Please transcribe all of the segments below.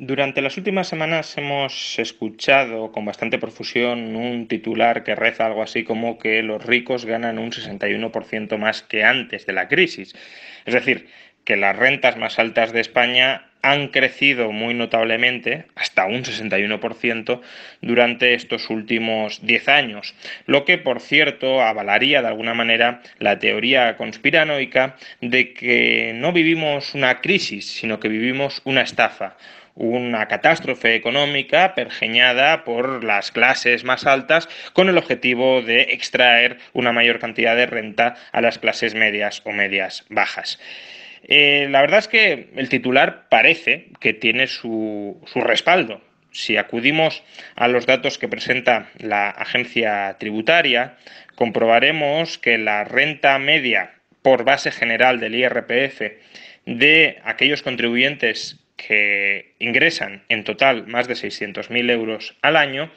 Durante las últimas semanas hemos escuchado con bastante profusión un titular que reza algo así como que los ricos ganan un 61% más que antes de la crisis. Es decir, que las rentas más altas de España han crecido muy notablemente, hasta un 61%, durante estos últimos 10 años, lo que, por cierto, avalaría de alguna manera la teoría conspiranoica de que no vivimos una crisis, sino que vivimos una estafa una catástrofe económica pergeñada por las clases más altas con el objetivo de extraer una mayor cantidad de renta a las clases medias o medias bajas. Eh, la verdad es que el titular parece que tiene su, su respaldo. Si acudimos a los datos que presenta la agencia tributaria, comprobaremos que la renta media por base general del IRPF de aquellos contribuyentes que ingresan en total más de 600.000 euros al año,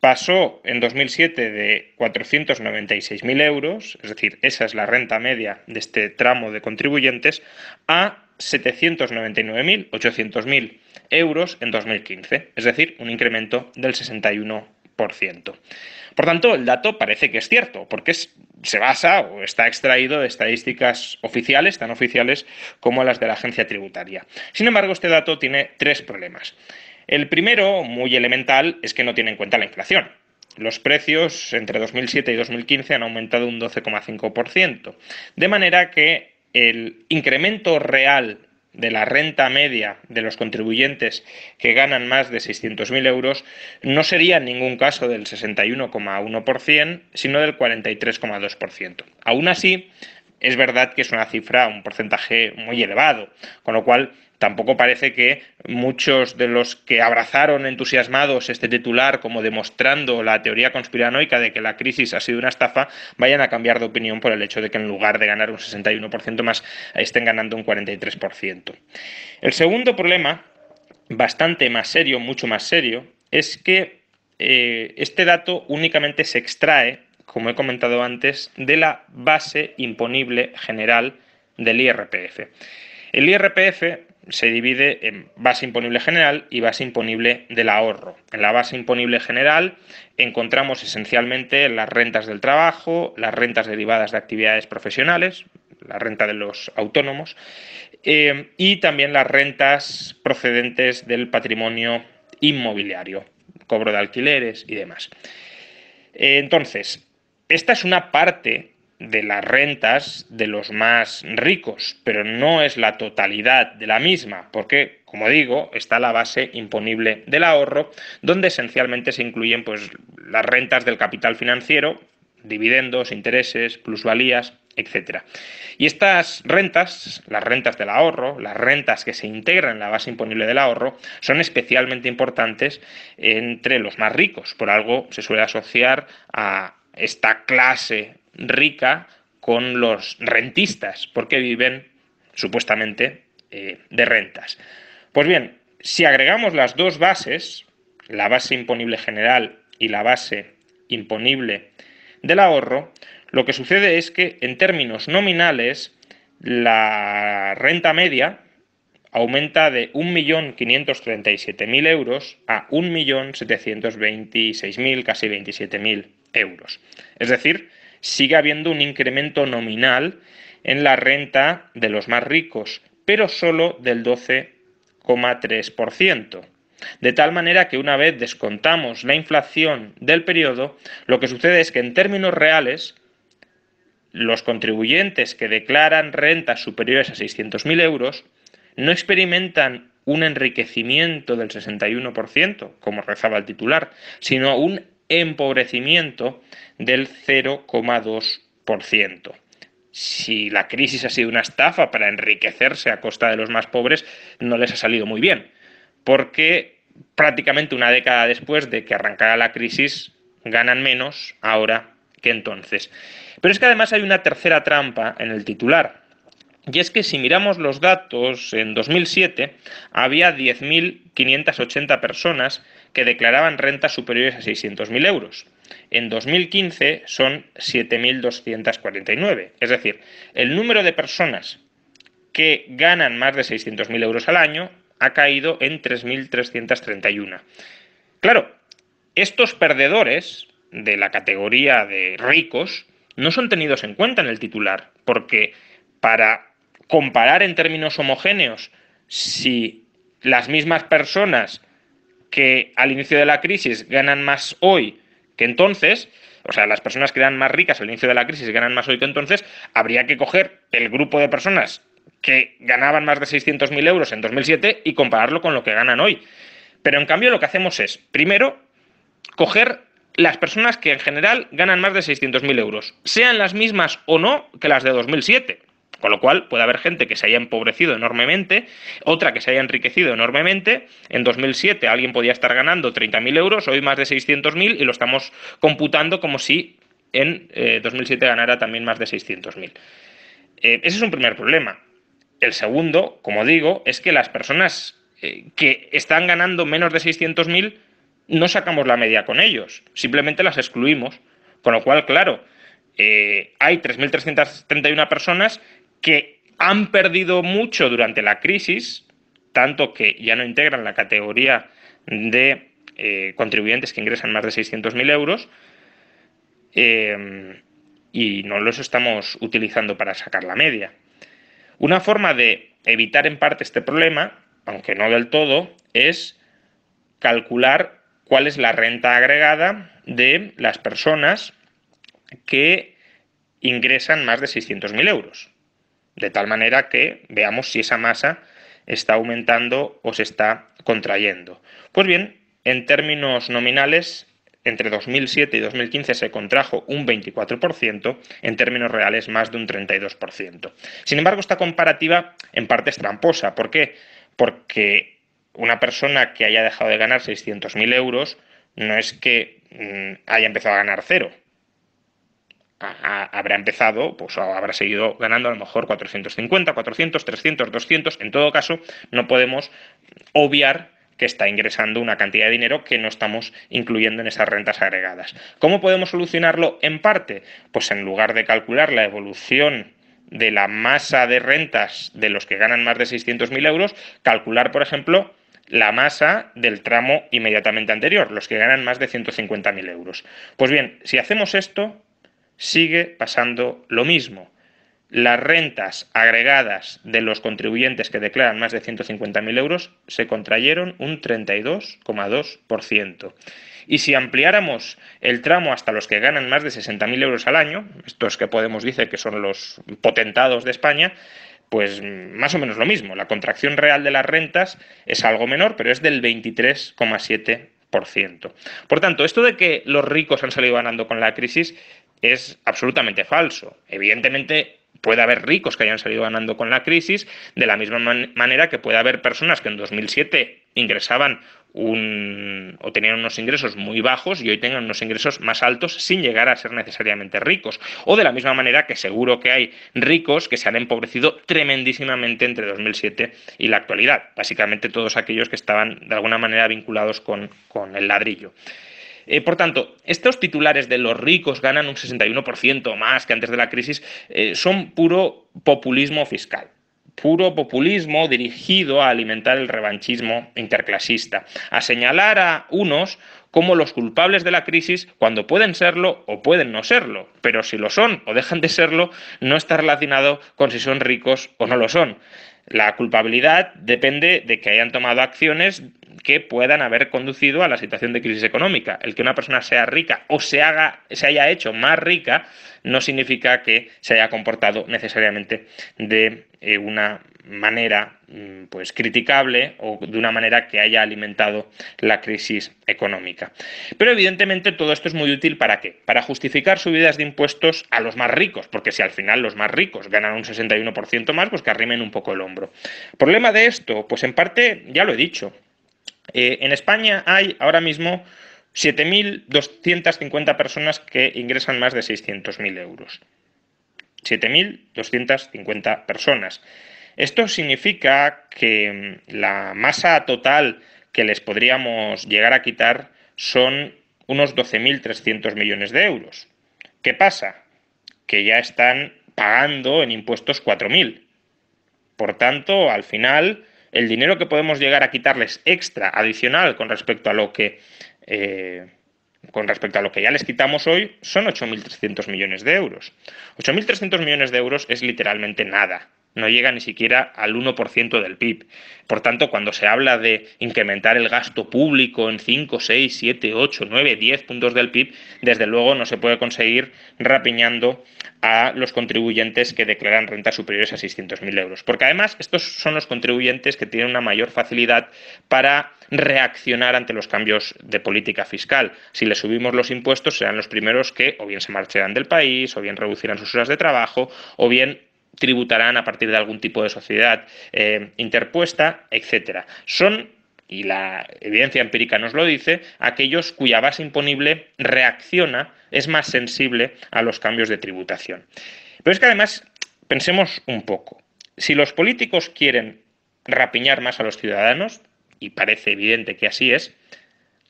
pasó en 2007 de 496.000 euros, es decir, esa es la renta media de este tramo de contribuyentes, a 799.000, 800.000 euros en 2015, es decir, un incremento del 61%. Por tanto, el dato parece que es cierto, porque se basa o está extraído de estadísticas oficiales, tan oficiales como las de la agencia tributaria. Sin embargo, este dato tiene tres problemas. El primero, muy elemental, es que no tiene en cuenta la inflación. Los precios entre 2007 y 2015 han aumentado un 12,5%, de manera que el incremento real de la renta media de los contribuyentes que ganan más de 600.000 euros no sería en ningún caso del 61,1%, sino del 43,2%. Aún así, es verdad que es una cifra, un porcentaje muy elevado, con lo cual Tampoco parece que muchos de los que abrazaron entusiasmados este titular como demostrando la teoría conspiranoica de que la crisis ha sido una estafa vayan a cambiar de opinión por el hecho de que en lugar de ganar un 61% más estén ganando un 43%. El segundo problema, bastante más serio, mucho más serio, es que eh, este dato únicamente se extrae, como he comentado antes, de la base imponible general del IRPF. El IRPF se divide en base imponible general y base imponible del ahorro. En la base imponible general encontramos esencialmente las rentas del trabajo, las rentas derivadas de actividades profesionales, la renta de los autónomos, eh, y también las rentas procedentes del patrimonio inmobiliario, cobro de alquileres y demás. Eh, entonces, esta es una parte de las rentas de los más ricos, pero no es la totalidad de la misma, porque, como digo, está la base imponible del ahorro, donde esencialmente se incluyen pues, las rentas del capital financiero, dividendos, intereses, plusvalías, etc. Y estas rentas, las rentas del ahorro, las rentas que se integran en la base imponible del ahorro, son especialmente importantes entre los más ricos. Por algo se suele asociar a esta clase rica con los rentistas, porque viven supuestamente eh, de rentas. Pues bien, si agregamos las dos bases, la base imponible general y la base imponible del ahorro, lo que sucede es que en términos nominales la renta media aumenta de 1.537.000 euros a 1.726.000, casi 27.000 euros. Es decir, sigue habiendo un incremento nominal en la renta de los más ricos, pero solo del 12,3%. De tal manera que una vez descontamos la inflación del periodo, lo que sucede es que en términos reales, los contribuyentes que declaran rentas superiores a 600.000 euros no experimentan un enriquecimiento del 61%, como rezaba el titular, sino un empobrecimiento del 0,2%. Si la crisis ha sido una estafa para enriquecerse a costa de los más pobres, no les ha salido muy bien, porque prácticamente una década después de que arrancara la crisis, ganan menos ahora que entonces. Pero es que además hay una tercera trampa en el titular, y es que si miramos los datos, en 2007 había 10.580 personas que declaraban rentas superiores a 600.000 euros. En 2015 son 7.249. Es decir, el número de personas que ganan más de 600.000 euros al año ha caído en 3.331. Claro, estos perdedores de la categoría de ricos no son tenidos en cuenta en el titular, porque para comparar en términos homogéneos si las mismas personas que al inicio de la crisis ganan más hoy que entonces, o sea, las personas que eran más ricas al inicio de la crisis ganan más hoy que entonces, habría que coger el grupo de personas que ganaban más de 600.000 euros en 2007 y compararlo con lo que ganan hoy. Pero en cambio lo que hacemos es, primero, coger las personas que en general ganan más de 600.000 euros, sean las mismas o no que las de 2007. Con lo cual puede haber gente que se haya empobrecido enormemente, otra que se haya enriquecido enormemente. En 2007 alguien podía estar ganando 30.000 euros, hoy más de 600.000 y lo estamos computando como si en 2007 eh, ganara también más de 600.000. Eh, ese es un primer problema. El segundo, como digo, es que las personas eh, que están ganando menos de 600.000 no sacamos la media con ellos, simplemente las excluimos. Con lo cual, claro, hay 3.331 personas que han perdido mucho durante la crisis, tanto que ya no integran la categoría de eh, contribuyentes que ingresan más de 600.000 euros, eh, y no los estamos utilizando para sacar la media. Una forma de evitar en parte este problema, aunque no del todo, es calcular cuál es la renta agregada de las personas que ingresan más de 600.000 euros de tal manera que veamos si esa masa está aumentando o se está contrayendo. Pues bien, en términos nominales, entre 2007 y 2015 se contrajo un 24%, en términos reales más de un 32%. Sin embargo, esta comparativa en parte es tramposa. ¿Por qué? Porque una persona que haya dejado de ganar 600.000 euros no es que mm, haya empezado a ganar cero, habrá empezado, pues habrá seguido ganando a lo mejor 450, 400, 300, 200. En todo caso, no podemos obviar que está ingresando una cantidad de dinero que no estamos incluyendo en esas rentas agregadas. ¿Cómo podemos solucionarlo en parte? Pues en lugar de calcular la evolución de la masa de rentas de los que ganan más de 600.000 euros, calcular, por ejemplo, la masa del tramo inmediatamente anterior, los que ganan más de 150.000 euros. Pues bien, si hacemos esto, sigue pasando lo mismo. Las rentas agregadas de los contribuyentes que declaran más de 150.000 euros se contrayeron un 32,2%. Y si ampliáramos el tramo hasta los que ganan más de 60.000 euros al año, estos que Podemos dice que son los potentados de España, pues más o menos lo mismo. La contracción real de las rentas es algo menor, pero es del 23,7%. Por tanto, esto de que los ricos han salido ganando con la crisis es absolutamente falso. Evidentemente, puede haber ricos que hayan salido ganando con la crisis, de la misma manera que puede haber personas que en 2007 ingresaban un, o tenían unos ingresos muy bajos y hoy tengan unos ingresos más altos sin llegar a ser necesariamente ricos. O de la misma manera que seguro que hay ricos que se han empobrecido tremendísimamente entre 2007 y la actualidad. Básicamente todos aquellos que estaban de alguna manera vinculados con, el ladrillo. Eh, por tanto, estos titulares de los ricos ganan un 61% más que antes de la crisis eh, son puro populismo fiscal puro populismo dirigido a alimentar el revanchismo interclasista, a señalar a unos como los culpables de la crisis cuando pueden serlo o pueden no serlo, pero si lo son o dejan de serlo, no está relacionado con si son ricos o no lo son. La culpabilidad depende de que hayan tomado acciones que puedan haber conducido a la situación de crisis económica. El que una persona sea rica o se, haga, se haya hecho más rica no significa que se haya comportado necesariamente de eh, una manera mm, pues criticable o de una manera que haya alimentado la crisis económica. Pero evidentemente todo esto es muy útil para qué? Para justificar subidas de impuestos a los más ricos, porque si al final los más ricos ganan un 61% más, pues que arrimen un poco el hombro. Problema de esto, pues en parte ya lo he dicho. Eh, en España hay ahora mismo 7.250 personas que ingresan más de 600.000 euros. 7.250 personas. Esto significa que mm, la masa total que les podríamos llegar a quitar son unos 12.300 millones de euros. ¿Qué pasa? Que ya están pagando en impuestos 4.000. Por tanto, al final, el dinero que podemos llegar a quitarles extra, adicional, con respecto a lo que... Eh, con respecto a lo que ya les quitamos hoy, son 8.300 millones de euros. 8.300 millones de euros es literalmente nada no llega ni siquiera al 1% del PIB. Por tanto, cuando se habla de incrementar el gasto público en 5, 6, 7, 8, 9, 10 puntos del PIB, desde luego no se puede conseguir rapiñando a los contribuyentes que declaran rentas superiores a 600.000 euros. Porque además estos son los contribuyentes que tienen una mayor facilidad para reaccionar ante los cambios de política fiscal. Si le subimos los impuestos, serán los primeros que o bien se marcharán del país, o bien reducirán sus horas de trabajo, o bien tributarán a partir de algún tipo de sociedad eh, interpuesta, etcétera. Son y la evidencia empírica nos lo dice, aquellos cuya base imponible reacciona, es más sensible a los cambios de tributación. Pero es que además, pensemos un poco, si los políticos quieren rapiñar más a los ciudadanos, y parece evidente que así es,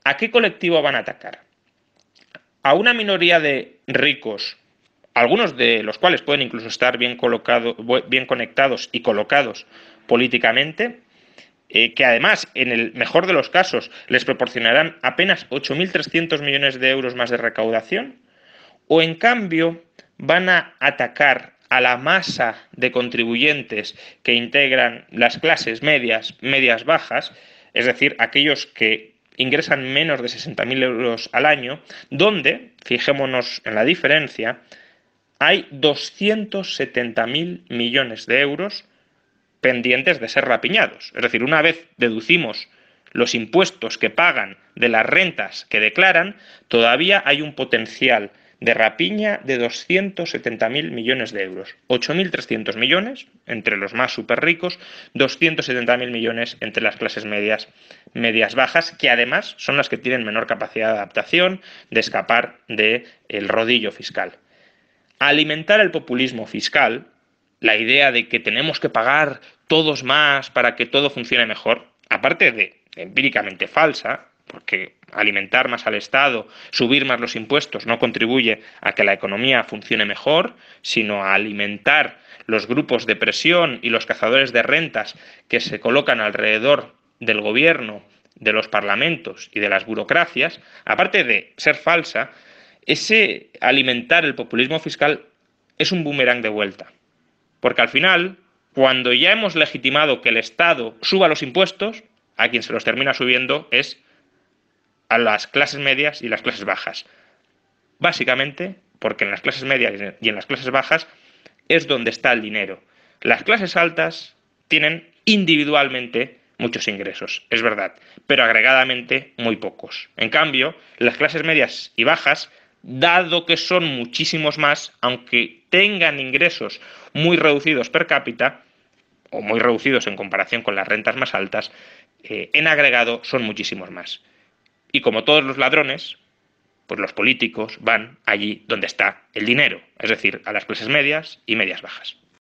¿a qué colectivo van a atacar? ¿A una minoría de ricos algunos de los cuales pueden incluso estar bien, bien conectados y colocados políticamente, eh, que además, en el mejor de los casos, les proporcionarán apenas 8.300 millones de euros más de recaudación, o en cambio van a atacar a la masa de contribuyentes que integran las clases medias, medias bajas, es decir, aquellos que ingresan menos de 60.000 euros al año, donde, fijémonos en la diferencia, hay 270.000 millones de euros pendientes de ser rapiñados. Es decir, una vez deducimos los impuestos que pagan de las rentas que declaran, todavía hay un potencial de rapiña de 270.000 millones de euros. 8.300 millones entre los más súper ricos, 270.000 millones entre las clases medias, medias bajas, que además son las que tienen menor capacidad de adaptación, de escapar del rodillo fiscal alimentar el populismo fiscal, la idea de que tenemos que pagar todos más para que todo funcione mejor, aparte de empíricamente falsa, porque alimentar más al Estado, subir más los impuestos, no contribuye a que la economía funcione mejor, sino a alimentar los grupos de presión y los cazadores de rentas que se colocan alrededor del gobierno, de los parlamentos y de las burocracias, aparte de ser falsa, ese alimentar el populismo fiscal es un boomerang de vuelta. Porque al final, cuando ya hemos legitimado que el Estado suba los impuestos, a quien se los termina subiendo es a las clases medias y las clases bajas. Básicamente, porque en las clases medias y en las clases bajas es donde está el dinero. Las clases altas tienen individualmente muchos ingresos, es verdad, pero agregadamente muy pocos. En cambio, las clases medias y bajas dado que son muchísimos más, aunque tengan ingresos muy reducidos per cápita, o muy reducidos en comparación con las rentas más altas, eh, en agregado son muchísimos más. Y como todos los ladrones, pues los políticos van allí donde está el dinero, es decir, a las clases medias y medias bajas.